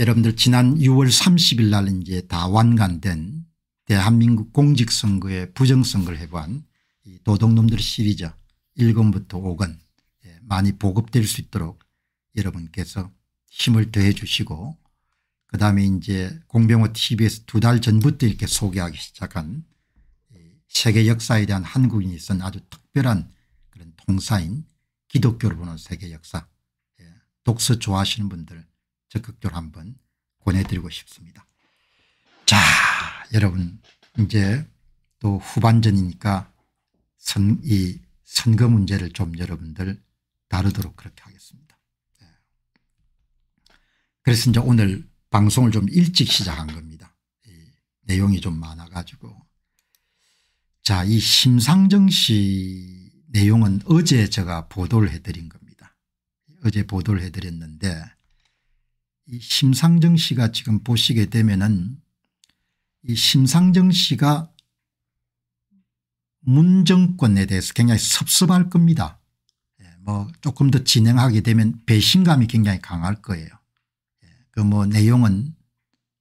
여러분들 지난 6월 30일 날 이제 다 완간된 대한민국 공직선거의 부정선거를 해본 도둑놈들 시리즈 1권부터 5권 예, 많이 보급될 수 있도록 여러분께서 힘을 더해 주시고 그다음에 이제 공병호 tv에서 두 달 전부터 이렇게 소개하기 시작한 세계 역사에 대한 한국인이 쓴 아주 특별한 그런 통사인 기독교를 보는 세계 역사 예, 독서 좋아하시는 분들 적극적으로 한 번 권해드리고 싶습니다. 자 여러분 이제 또 후반전이니까 선, 이 선거 문제를 좀 여러분들 다루도록 그렇게 하겠습니다. 네. 그래서 이제 오늘 방송을 좀 일찍 시작한 겁니다. 내용이 좀 많아가지고 자, 이 심상정 씨 내용은 어제 제가 보도를 해드린 겁니다. 어제 보도를 해드렸는데 이 심상정 씨가 지금 보시게 되면은 이 심상정 씨가 문정권에 대해서 굉장히 섭섭할 겁니다. 예, 뭐 조금 더 진행하게 되면 배신감이 굉장히 강할 거예요. 예, 그뭐 내용은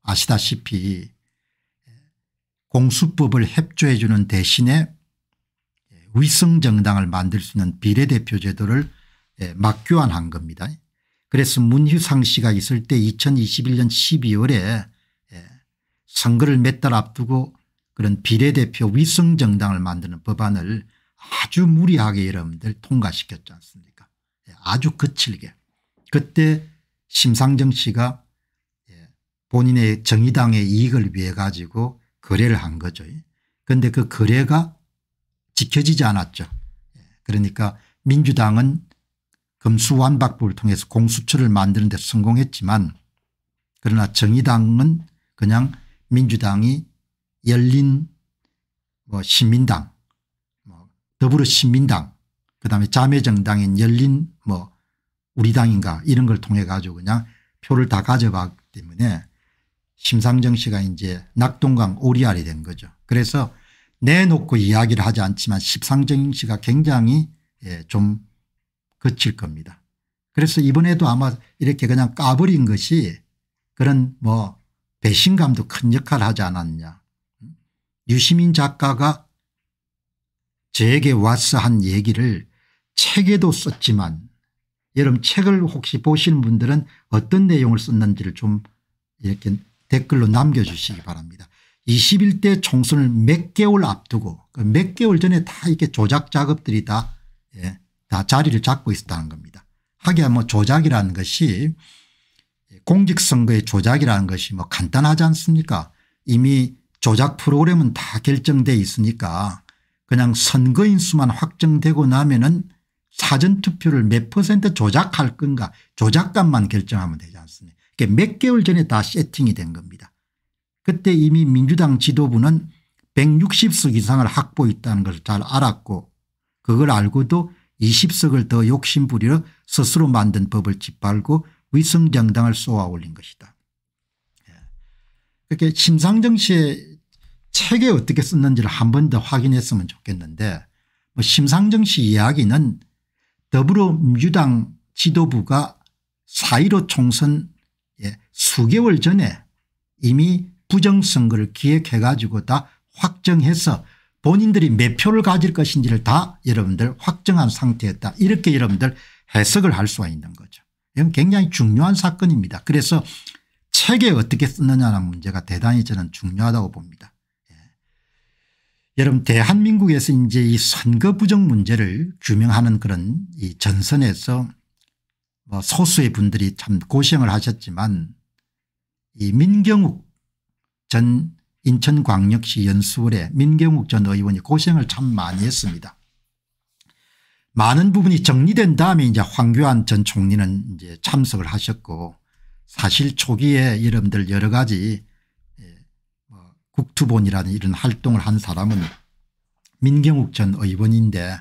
아시다시피 공수법을 협조해 주는 대신에 위성정당을 만들 수 있는 비례대표 제도를 맞교환한 예, 겁니다. 그래서 문희상 씨가 있을 때 2021년 12월에 예, 선거를 몇 달 앞두고 그런 비례대표 위성정당을 만드는 법안을 아주 무리하게 여러분들 통과시켰지 않습니까 예, 아주 거칠게 그때 심상정 씨가 예, 본인의 정의당의 이익을 위해 가지고 거래를 한 거죠 그런데 그 거래가 지켜지지 않았죠 그러니까 민주당은 금수완박법를 통해서 공수처를 만드는 데 성공했지만 그러나 정의당은 그냥 민주당이 열린 뭐 시민당 뭐 더불어시민당 그다음에 자매정당인 열린 뭐 우리당인가 이런 걸 통해 가지고 그냥 표를 다 가져갔기 때문에 심상정 씨가 이제 낙동강 오리알이 된 거죠. 그래서 내놓고 이야기를 하지 않지만 심상정 씨가 굉장히 예, 좀 거칠 겁니다. 그래서 이번에도 아마 이렇게 그냥 까버린 것이 그런 뭐 배신감도 큰 역할을 하지 않았냐. 유시민 작가가 저에게 와서 한 얘기를 책에도 썼지만 여러분 책을 혹시 보시는 분들은 어떤 내용을 썼는지를 좀 이렇게 댓글로 남겨주시기 바랍니다. 21대 총선을 몇 개월 앞두고 그 몇 개월 전에 다 이렇게 조작 작업들이 다 예, 다 자리를 잡고 있었다는 겁니다. 하기야 뭐 조작이라는 것이 공직선거의 조작이라는 것이 뭐 간단하지 않습니까 이미 조작 프로그램은 다 결정돼 있으니까 그냥 선거인 수만 확정되고 나면은 사전투표를 몇 퍼센트 조작할 건가 조작감만 결정하면 되지 않습니까 몇 개월 전에 다 세팅이 된 겁니다. 그때 이미 민주당 지도부는 160석 이상을 확보했다는 것잘 알았고 그걸 알고도 20석을 더 욕심부리러 스스로 만든 법을 짓밟고 위성정당을 쏘아올린 것이다. 예. 그렇게 심상정 씨의 책에 어떻게 썼는지를 한 번 더 확인했으면 좋겠는데 뭐 심상정 씨 이야기는 더불어민주당 지도부가 4.15 총선 예, 수개월 전에 이미 부정선거를 기획해 가지고 다 확정해서 본인들이 몇 표를 가질 것인지를 다 여러분들 확정한 상태였다 이렇게 여러분들 해석을 할 수가 있는 거죠. 이건 굉장히 중요한 사건입니다. 그래서 책에 어떻게 쓰느냐는 문제가 대단히 저는 중요하다고 봅니다. 예. 여러분 대한민국에서 이제 이 선거 부정 문제를 규명하는 그런 이 전선에서 뭐 소수의 분들이 참 고생을 하셨지만 이 민경욱 전 인천광역시 연수원에 민경욱 전 의원이 고생을 참 많이 했습니다. 많은 부분이 정리된 다음에 이제 황교안 전 총리는 이제 참석을 하셨고 사실 초기에 여러분들 여러 가지 예, 뭐 국투본이라는 이런 활동을 한 사람은 민경욱 전 의원인데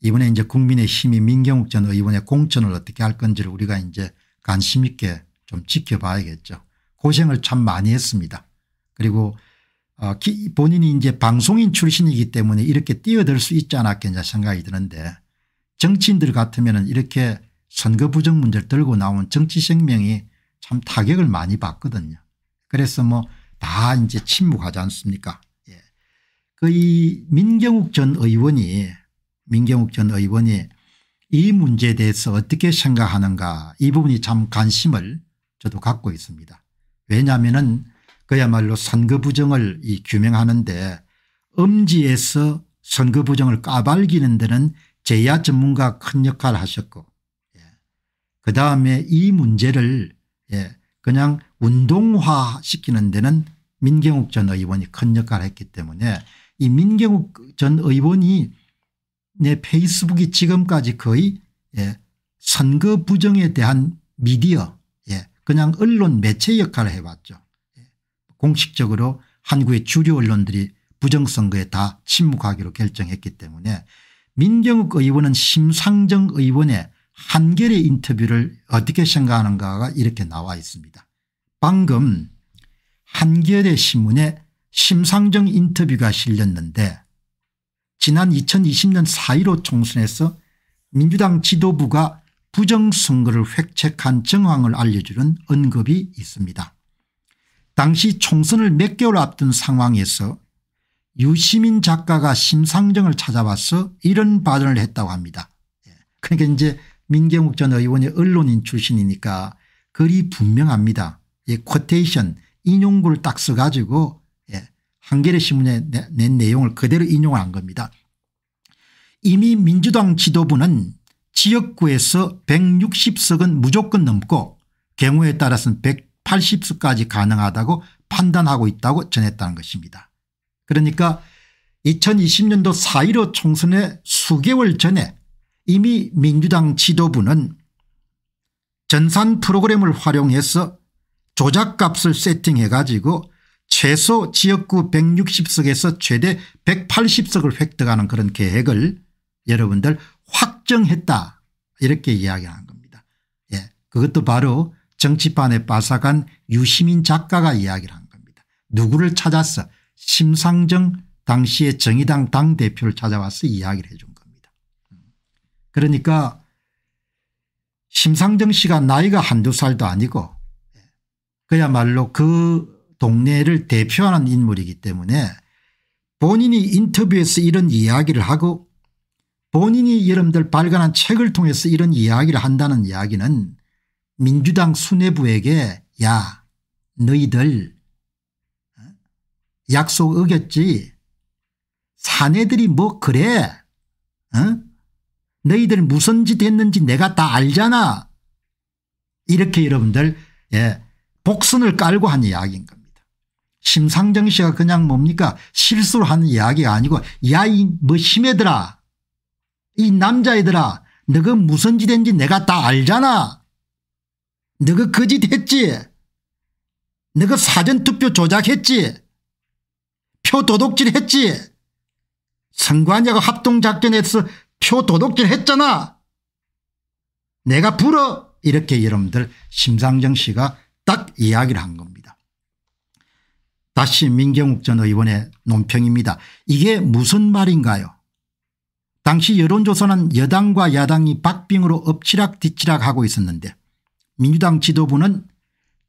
이번에 이제 국민의 힘이 민경욱 전 의원의 공천을 어떻게 할 건지를 우리가 이제 관심 있게 좀 지켜봐야겠죠. 고생을 참 많이 했습니다. 그리고 어, 본인이 이제 방송인 출신이기 때문에 이렇게 뛰어들 수 있지 않았겠냐 생각이 드는데 정치인들 같으면 이렇게 선거 부정 문제를 들고 나온 정치 생명이 참 타격을 많이 받거든요. 그래서 뭐 다 이제 침묵하지 않습니까 예. 그 이 민경욱 전 의원이 민경욱 전 의원이 이 문제에 대해서 어떻게 생각하는가 이 부분이 참 관심을 저도 갖고 있습니다. 왜냐하면은 그야말로 선거부정을 이 규명하는데 엄지에서 선거부정을 까발기는 데는 제야 전문가 큰 역할을 하셨고 예. 그 다음에 이 문제를 예. 그냥 운동화시키는 데는 민경욱 전 의원이 큰 역할을 했기 때문에 이 민경욱 전 의원이 내 페이스북이 지금까지 거의 예. 선거 부정에 대한 미디어 예. 그냥 언론 매체 역할을 해왔죠. 공식적으로 한국의 주류 언론들이 부정선거에 다 침묵하기로 결정했기 때문에 민경욱 의원은 심상정 의원의 한결의 인터뷰를 어떻게 생각하는가가 이렇게 나와 있습니다. 방금 한겨레 신문에 심상정 인터뷰가 실렸는데 지난 2020년 4.15 총선에서 민주당 지도부가 부정선거를 획책한 정황을 알려주는 언급이 있습니다. 당시 총선을 몇 개월 앞둔 상황에서 유시민 작가가 심상정을 찾아와서 이런 발언을 했다고 합니다. 예. 그러니까 이제 민경욱 전 의원이 언론인 출신이니까 글이 분명합니다. 예, 쿼테이션 인용구를 딱 써가지고 예, 한겨레 신문에 낸 내용을 그대로 인용한 겁니다. 이미 민주당 지도부는 지역구에서 160석은 무조건 넘고 경우에 따라서는 80수까지 가능하다고 판단하고 있다고 전했다는 것입니다. 그러니까 2020년도 4.15 총선의 수개월 전에 이미 민주당 지도부는 전산 프로그램을 활용해서 조작값을 세팅해 가지고 최소 지역구 160석에서 최대 180석을 획득하는 그런 계획을 여러분들 확정했다 이렇게 이야기하는 겁니다. 예, 그것도 바로 정치판에 빠삭한 유시민 작가가 이야기를 한 겁니다. 누구를 찾았어 심상정 당시의 정의당 당대표를 찾아와서 이야기를 해준 겁니다. 그러니까 심상정 씨가 나이가 한두 살도 아니고 그야말로 그 동네를 대표하는 인물이기 때문에 본인이 인터뷰에서 이런 이야기를 하고 본인이 여러분들 발간한 책을 통해서 이런 이야기를 한다는 이야기는 민주당 수뇌부에게 야 너희들 어? 약속 어겼지 사내들이 뭐 그래 어? 너희들 무슨 짓 했는지 내가 다 알잖아 이렇게 여러분들 예, 복선을 깔고 한 이야기인 겁니다. 심상정 씨가 그냥 뭡니까 실수로 하는 이야기가 아니고 야 이 뭐 심해들아 이 남자애들아 너가 무슨 짓 했는지 내가 다 알잖아 너가 거짓했지. 너가 사전투표 조작했지. 표 도둑질 했지. 선관위하고 합동작전에서 표 도둑질 했잖아. 내가 불어 이렇게 여러분들 심상정 씨가 딱 이야기를 한 겁니다. 다시 민경욱 전 의원의 논평입니다. 이게 무슨 말인가요 당시 여론조사는 여당과 야당이 박빙으로 엎치락뒤치락 하고 있었는데 민주당 지도부는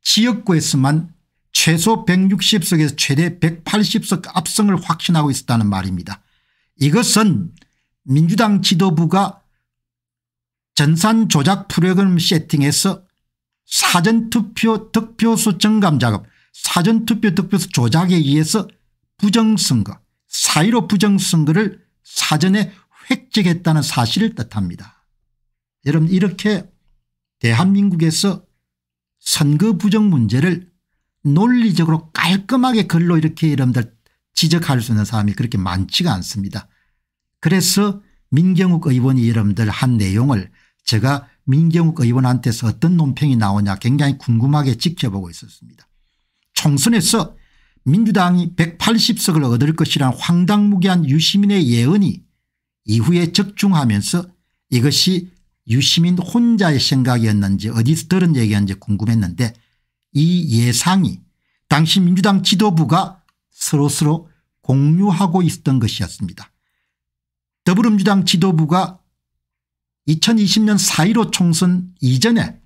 지역구에서만 최소 160석에서 최대 180석 압승을 확신하고 있었다는 말입니다. 이것은 민주당 지도부가 전산 조작 프로그램 세팅에서 사전투표 득표수 증감 작업 사전투표 득표수 조작에 의해서 부정선거 사의로 부정선거를 사전에 획책했다는 사실을 뜻합니다. 여러분 이렇게 대한민국에서 선거 부정 문제를 논리적으로 깔끔하게 글로 이렇게 여러분들 지적할 수 있는 사람이 그렇게 많지가 않습니다. 그래서 민경욱 의원이 여러분들 한 내용을 제가 민경욱 의원한테서 어떤 논평이 나오냐 굉장히 궁금하게 지켜보고 있었습니다. 총선에서 민주당이 180석을 얻을 것이란 황당무계한 유시민의 예언이 이후에 적중하면서 이것이 유시민 혼자의 생각이었는지 어디서 들은 얘기였는지 궁금했는데 이 예상이 당시 민주당 지도부가 서로서로 공유하고 있었던 것이었습니다. 더불어민주당 지도부가 2020년 4.15 총선 이전에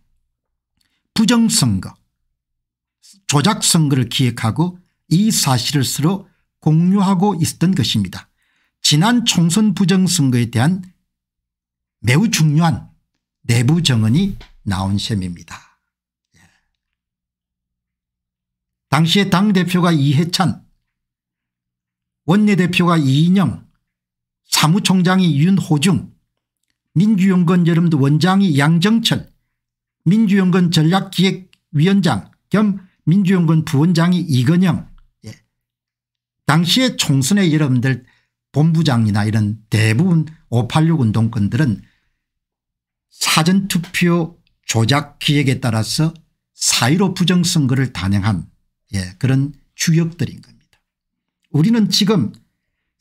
부정선거 조작선거를 기획하고 이 사실을 서로 공유하고 있었던 것입니다. 지난 총선 부정선거에 대한 매우 중요한 내부 정언이 나온 셈입니다. 예. 당시에 당대표가 이해찬 원내대표가 이인영 사무총장이 윤호중 민주연건 여름도 원장이 양정철 민주연건 전략기획위원장 겸 민주연건 부원장이 이건영 예. 당시에 총선에 여러분들 본부장이나 이런 대부분 586 운동권들은 사전투표 조작 기획에 따라서 사1로 부정선거를 단행한 예, 그런 주역들인 겁니다. 우리는 지금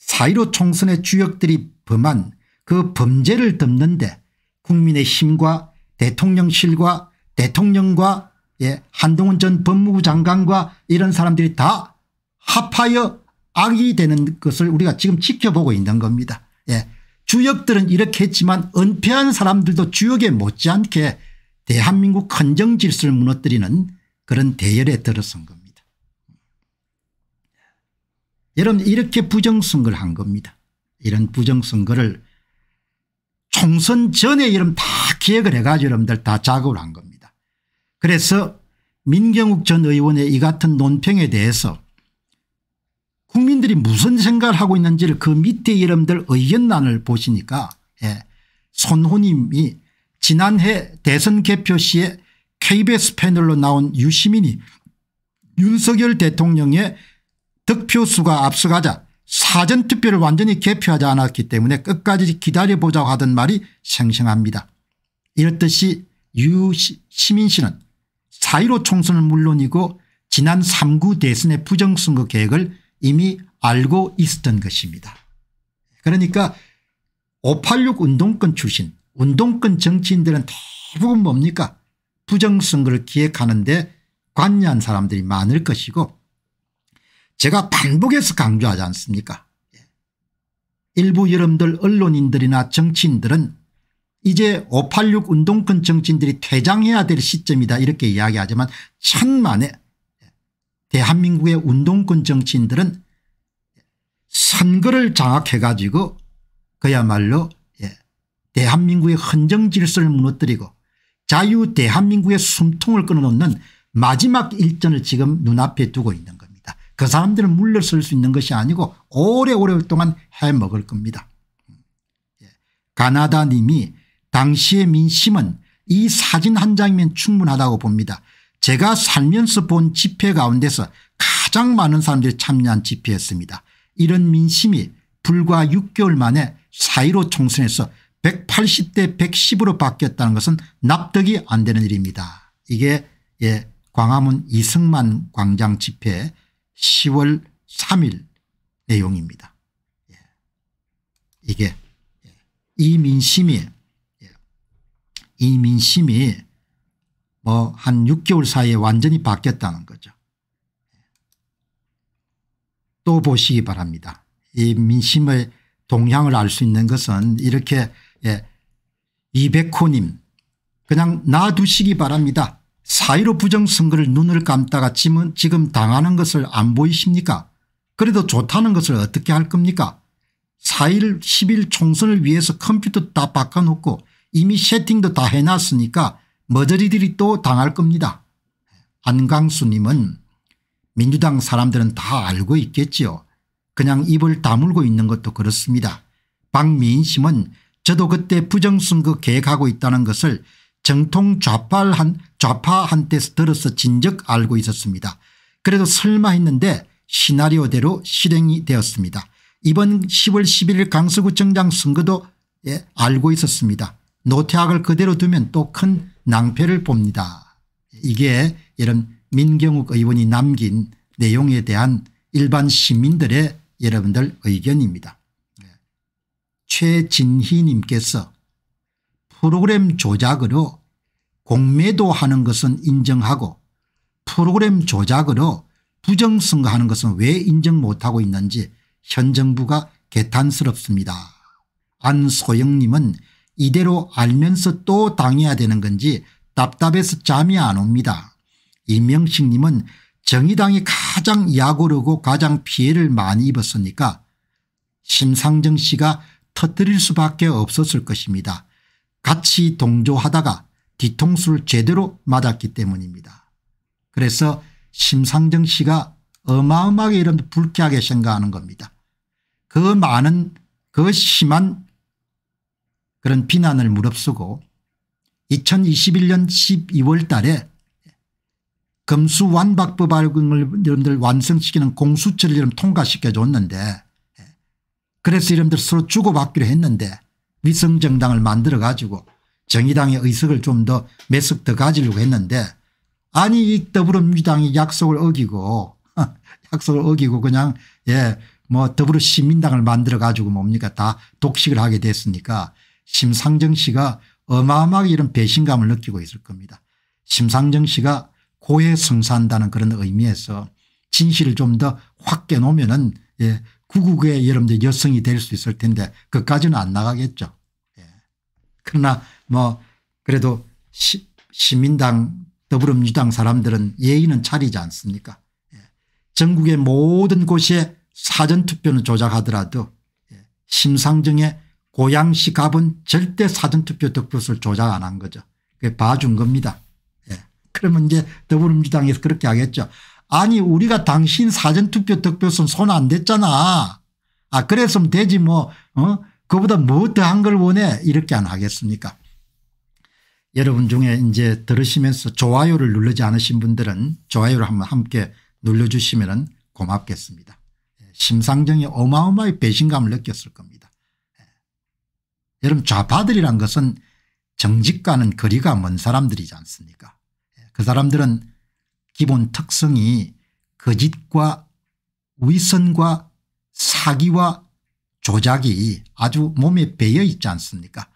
사1로 총선의 주역들이 범한 그 범죄를 덮는데 국민의 힘과 대통령실과 대통령과 예, 한동훈 전 법무부 장관과 이런 사람들이 다 합하여 악이 되는 것을 우리가 지금 지켜보고 있는 겁니다. 예, 주역들은 이렇게 했지만 은폐한 사람들도 주역에 못지않게 대한민국 헌정 질서를 무너뜨리는 그런 대열에 들어선 겁니다. 여러분 이렇게 부정선거를 한 겁니다. 이런 부정선거를 총선 전에 여러분 다 기획을 해가지고 여러분들 다 작업을 한 겁니다. 그래서 민경욱 전 의원의 이 같은 논평에 대해서 국민들이 무슨 생각을 하고 있는지를 그 밑에 이름들 의견란을 보시니까 예. 손호님이 지난해 대선 개표 시에 KBS 패널로 나온 유시민이 윤석열 대통령의 득표수가 앞서가자 사전투표를 완전히 개표하지 않았기 때문에 끝까지 기다려보자고 하던 말이 생생합니다. 이렇듯이 유시민 씨는 4.15 총선은 물론이고 지난 3구 대선의 부정선거 계획을 이미 알고 있었던 것입니다. 그러니까 586 운동권 출신 운동권 정치인들은 대부분 뭡니까 부정선거를 기획하는데 관여한 사람들이 많을 것이고 제가 반복해서 강조하지 않습니까 일부 여러분들 언론인들이나 정치인들은 이제 586 운동권 정치인들이 퇴장해야 될 시점이다 이렇게 이야기하지만 천만에 대한민국의 운동권 정치인들은 선거를 장악해 가지고 그야말로 예, 대한민국의 헌정 질서를 무너뜨리고 자유 대한민국의 숨통을 끊어놓는 마지막 일전을 지금 눈앞에 두고 있는 겁니다. 그 사람들은 물러설 수 있는 것이 아니고 오래오래 동안 해먹을 겁니다. 예, 가나다 님이 당시의 민심은 이 사진 한 장이면 충분하다고 봅니다. 제가 살면서 본 집회 가운데서 가장 많은 사람들이 참여한 집회였습니다. 이런 민심이 불과 6개월 만에 4.15 총선에서 180대 110으로 바뀌었다는 것은 납득이 안 되는 일입니다. 이게 예, 광화문 이승만 광장 집회 10월 3일 내용입니다. 예. 이게 예, 이 민심이 예, 이 민심이 뭐한 6개월 사이에 완전히 바뀌었다는 거죠. 또 보시기 바랍니다. 이 민심의 동향을 알 수 있는 것은 이렇게 예, 0 0호님 그냥 놔두시기 바랍니다. 4.15 부정선거를 눈을 감다가 지금, 당하는 것을 안 보이십니까 그래도 좋다는 것을 어떻게 할 겁니까 4 1 1 총선을 위해서 컴퓨터 다 바꿔놓고 이미 세팅도 다 해놨으니까 머저리들이 또 당할 겁니다. 안강수님은 민주당 사람들은 다 알고 있겠지요. 그냥 입을 다물고 있는 것도 그렇습니다. 박미인 씨는 저도 그때 부정선거 계획하고 있다는 것을 정통 좌파한, 좌파한테서 들어서 진즉 알고 있었습니다. 그래도 설마 했는데 시나리오대로 실행이 되었습니다. 이번 10월 11일 강서구청장 선거도 예, 알고 있었습니다. 노태학을 그대로 두면 또큰 낭패를 봅니다. 이게 이런 민경욱 의원이 남긴 내용에 대한 일반 시민들의 여러분들 의견입니다. 네. 최진희 님께서 프로그램 조작으로 공매도 하는 것은 인정하고 프로그램 조작으로 부정선거하는 것은 왜 인정 못하고 있는지 현 정부가 개탄스럽습니다. 안소영님은 이대로 알면서 또 당해야 되는 건지 답답해서 잠이 안 옵니다. 이명식 님은 정의당이 가장 약오르고 가장 피해를 많이 입었으니까 심상정 씨가 터뜨릴 수밖에 없었을 것입니다. 같이 동조하다가 뒤통수를 제대로 맞았기 때문입니다. 그래서 심상정 씨가 어마어마하게 이런 불쾌하게 생각하는 겁니다. 그 많은 그 심한 그런 비난을 무릅쓰고 2021년 12월 달에 금수완박법안을 여러분들 완성시키는 공수처를 여러분 통과시켜줬는데 그래서 여러분들 서로 주고받기로 했는데 위성정당을 만들어 가지고 정의당의 의석을 좀 더매석더 가지려고 했는데 아니 이 더불어민주당이 약속을 어기고 약속을 어기고 그냥 예 뭐 더불어시민당을 만들어 가지고 뭡니까 다 독식을 하게 됐으니까 심상정 씨가 어마어마하게 이런 배신감을 느끼고 있을 겁니다. 심상정 씨가 고해 성사한다는 그런 의미에서 진실을 좀 더 확 깨놓으면 은 예, 구국의 여러분들 여성이 될 수 있을 텐데 그까지는 안 나가겠죠. 예. 그러나 뭐 그래도 시, 민당 더불어민주당 사람들은 예의는 차리지 않습니까 예. 전국의 모든 곳에 사전투표는 조작하더라도 예. 심상정의 고양시 갑은 절대 사전투표 득표수를 조작 안 한 거죠. 그게 봐준 겁니다. 예. 그러면 이제 더불어민주당에서 그렇게 하겠죠. 아니 우리가 당신 사전투표 득표수는 손안 댔잖아. 아 그랬으면 되지 뭐 어? 그보다 뭐 더 한 걸 원해 이렇게 안 하겠습니까 여러분 중에 이제 들으시면서 좋아요를 누르지 않으신 분들은 좋아요를 한번 함께 눌러주시면 고맙겠습니다. 예, 심상정이 어마어마의 배신감을 느꼈을 겁니다. 여러분 좌파들이란 것은 정직과는 거리가 먼 사람들이지 않습니까 예, 그 사람들은 기본 특성이 거짓과 위선과 사기와 조작이 아주 몸에 배어 있지 않습니까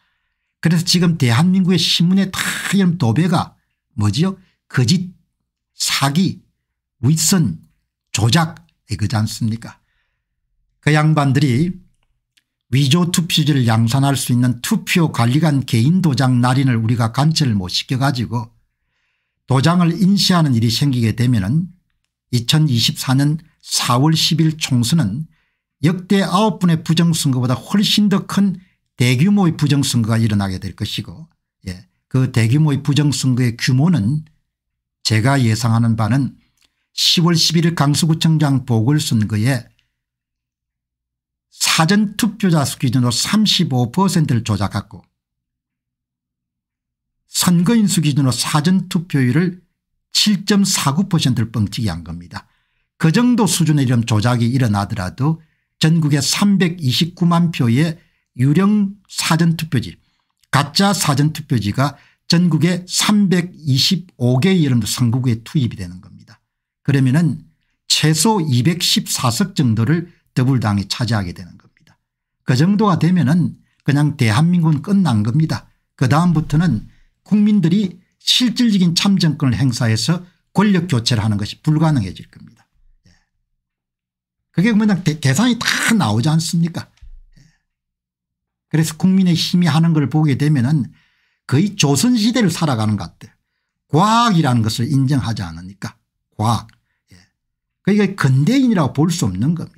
그래서 지금 대한민국의 신문에 다 이런 도배가 뭐지요 거짓 사기 위선 조작 이거지 않습니까 그 양반들이 위조 투표지를 양산할 수 있는 투표관리관 개인 도장 날인을 우리가 관찰을 못 시켜가지고 도장을 인시하는 일이 생기게 되면 은 2024년 4월 10일 총선은 역대 9분의 부정선거보다 훨씬 더 큰 대규모의 부정선거가 일어나게 될 것이고 예. 그 대규모의 부정선거의 규모는 제가 예상하는 바는 10월 11일 강서구청장 보궐선거에 사전투표자 수 기준으로 35%를 조작했고 선거인 수 기준으로 사전투표율을 7.49%를 뻥튀기 한 겁니다. 그 정도 수준의 이런 조작이 일어나더라도 전국의 329만 표의 유령 사전투표지 가짜 사전투표지가 전국의 325개의 이런 선거구에 투입이 되는 겁니다. 그러면 은 최소 214석 정도를 더불당이 차지하게 되는 겁니다. 그 정도가 되면은 그냥 대한민국은 끝난 겁니다. 그 다음부터는 국민들이 실질적인 참정권을 행사해서 권력 교체를 하는 것이 불가능해질 겁니다. 예. 그게 뭐냐 계산이 다 나오지 않습니까? 예. 그래서 국민의 힘이 하는 걸 보게 되면은 거의 조선시대를 살아가는 것 같아요. 과학이라는 것을 인정하지 않으니까 과학. 예. 그러니까 근대인이라고 볼 수 없는 겁니다.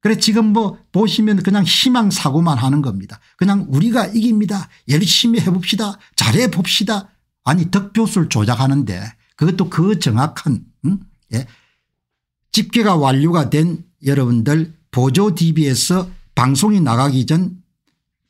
그래 지금 뭐 보시면 그냥 희망사고만 하는 겁니다. 그냥 우리가 이깁니다. 열심히 해봅시다. 잘해봅시다. 아니 득표수를 조작하는데 그것도 그 정확한 응? 예. 집계가 완료가 된 여러분들 보조 DB에서 방송이 나가기 전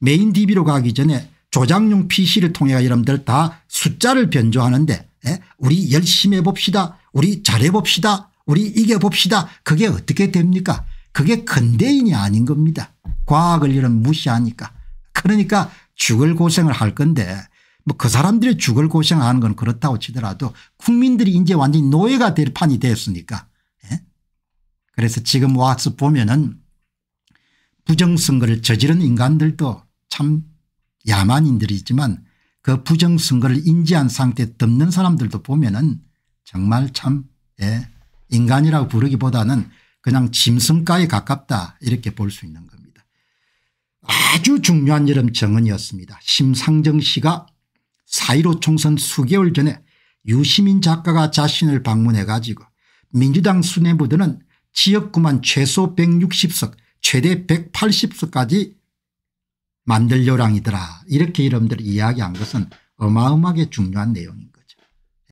메인 DB로 가기 전에 조작용 PC를 통해 여러분들 다 숫자를 변조하는데 예? 우리 열심히 해봅시다. 우리 잘해봅시다. 우리 이겨봅시다. 그게 어떻게 됩니까 그게 근대인이 아닌 겁니다. 과학을 이런 무시하니까. 그러니까 죽을 고생을 할 건데 뭐 그 사람들이 죽을 고생하는 건 그렇다고 치더라도 국민들이 이제 완전히 노예가 될 판이 됐으니까. 예? 그래서 지금 와서 보면은 부정선거를 저지른 인간들도 참 야만인들이지만 그 부정선거를 인지한 상태 덮는 사람들도 보면은 정말 참 예, 인간이라고 부르기보다는 그냥 짐승가에 가깝다 이렇게 볼 수 있는 겁니다. 아주 중요한 여름 정언이었습니다. 심상정 씨가 4.15 총선 수개월 전에 유시민 작가가 자신을 방문해 가지고 민주당 수뇌부들은 지역구만 최소 160석 최대 180석까지 만들 요랑이더라 이렇게 이름들 이야기한 것은 어마어마하게 중요한 내용입니다.